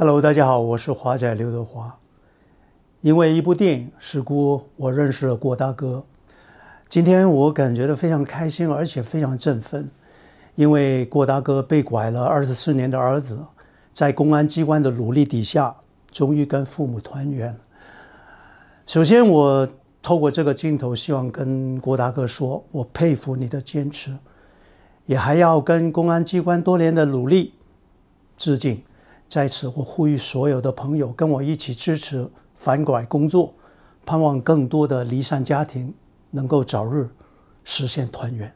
Hello，大家好，我是华仔刘德华。因为一部电影事故，我认识了郭大哥。今天我感觉到非常开心，而且非常振奋，因为郭大哥被拐了二十四年的儿子，在公安机关的努力底下，终于跟父母团圆。首先，我透过这个镜头，希望跟郭大哥说，我佩服你的坚持，也还要跟公安机关多年的努力致敬。在此，我呼吁所有的朋友跟我一起支持反拐工作，盼望更多的离散家庭能够早日实现团圆。